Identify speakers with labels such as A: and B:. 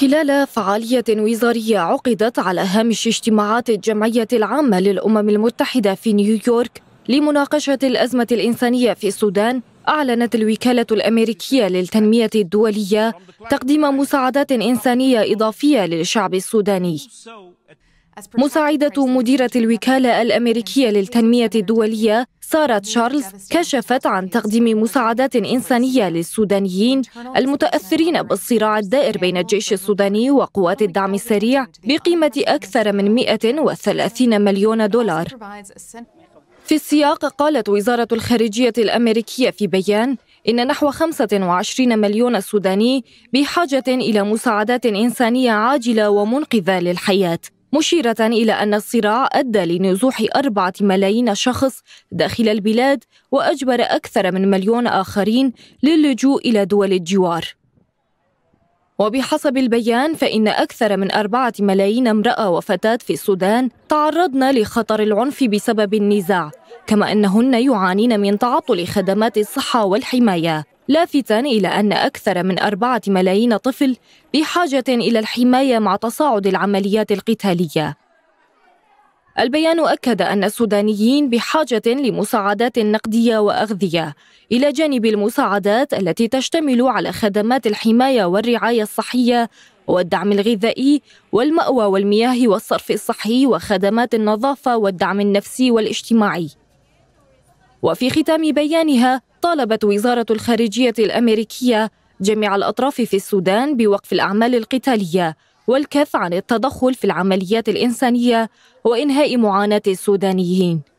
A: خلال فعالية وزارية عقدت على هامش اجتماعات الجمعية العامة للأمم المتحدة في نيويورك لمناقشة الأزمة الإنسانية في السودان أعلنت الوكالة الأمريكية للتنمية الدولية تقديم مساعدات إنسانية إضافية للشعب السوداني مساعدة مديرة الوكالة الأمريكية للتنمية الدولية سارة تشارلز كشفت عن تقديم مساعدات إنسانية للسودانيين المتأثرين بالصراع الدائر بين الجيش السوداني وقوات الدعم السريع بقيمة أكثر من 130 مليون دولار في السياق قالت وزارة الخارجية الأمريكية في بيان إن نحو 25 مليون سوداني بحاجة إلى مساعدات إنسانية عاجلة ومنقذة للحياة مشيرة إلى أن الصراع أدى لنزوح أربعة ملايين شخص داخل البلاد وأجبر أكثر من مليون آخرين للجوء إلى دول الجوار وبحسب البيان فإن أكثر من أربعة ملايين امرأة وفتاة في السودان تعرضن لخطر العنف بسبب النزاع كما أنهن يعانين من تعطل خدمات الصحة والحماية لافتا إلى أن أكثر من أربعة ملايين طفل بحاجة إلى الحماية مع تصاعد العمليات القتالية البيان أكد أن السودانيين بحاجة لمساعدات نقدية وأغذية إلى جانب المساعدات التي تشتمل على خدمات الحماية والرعاية الصحية والدعم الغذائي والمأوى والمياه والصرف الصحي وخدمات النظافة والدعم النفسي والاجتماعي وفي ختام بيانها طالبت وزارة الخارجية الأمريكية جميع الأطراف في السودان بوقف الأعمال القتالية والكف عن التدخل في العمليات الإنسانية وإنهاء معاناة السودانيين